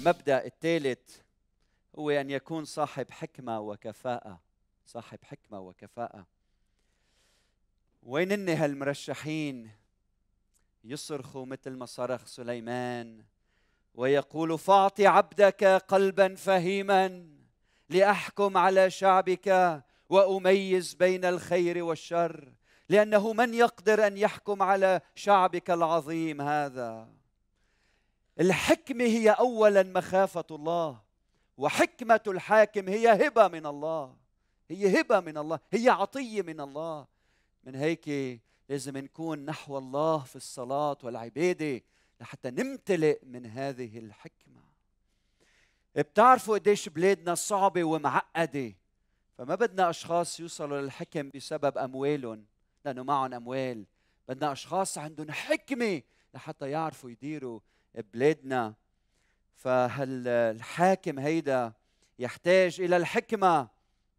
المبدا الثالث هو ان يكون صاحب حكمه وكفاءه صاحب حكمه وكفاءه وين وينن هالمرشحين يصرخوا مثل ما صرخ سليمان ويقول فاعط عبدك قلبا فهيما لاحكم على شعبك واميز بين الخير والشر لانه من يقدر ان يحكم على شعبك العظيم هذا الحكمه هي اولا مخافه الله وحكمه الحاكم هي هبه من الله هي هبه من الله هي عطيه من الله من هيك لازم نكون نحو الله في الصلاه والعباده لحتى نمتلئ من هذه الحكمه بتعرفوا قديش بلادنا صعبه ومعقده فما بدنا اشخاص يوصلوا للحكم بسبب اموالهم لانه معهم اموال بدنا اشخاص عندهم حكمه لحتى يعرفوا يديروا بلادنا فالحاكم هيدا يحتاج الى الحكمه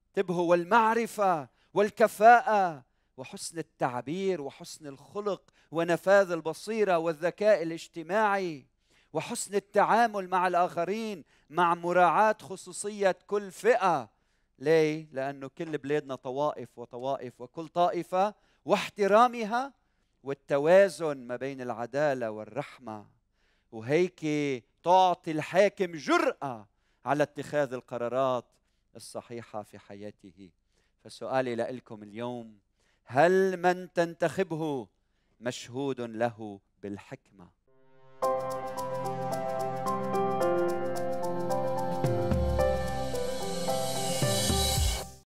انتبهوا والمعرفه والكفاءه وحسن التعبير وحسن الخلق ونفاذ البصيره والذكاء الاجتماعي وحسن التعامل مع الاخرين مع مراعاه خصوصيه كل فئه ليه لانه كل بلادنا طوائف وطوائف وكل طائفه واحترامها والتوازن ما بين العداله والرحمه وهيك تعطي الحاكم جرأة على اتخاذ القرارات الصحيحة في حياته فسؤالي لكم اليوم هل من تنتخبه مشهود له بالحكمه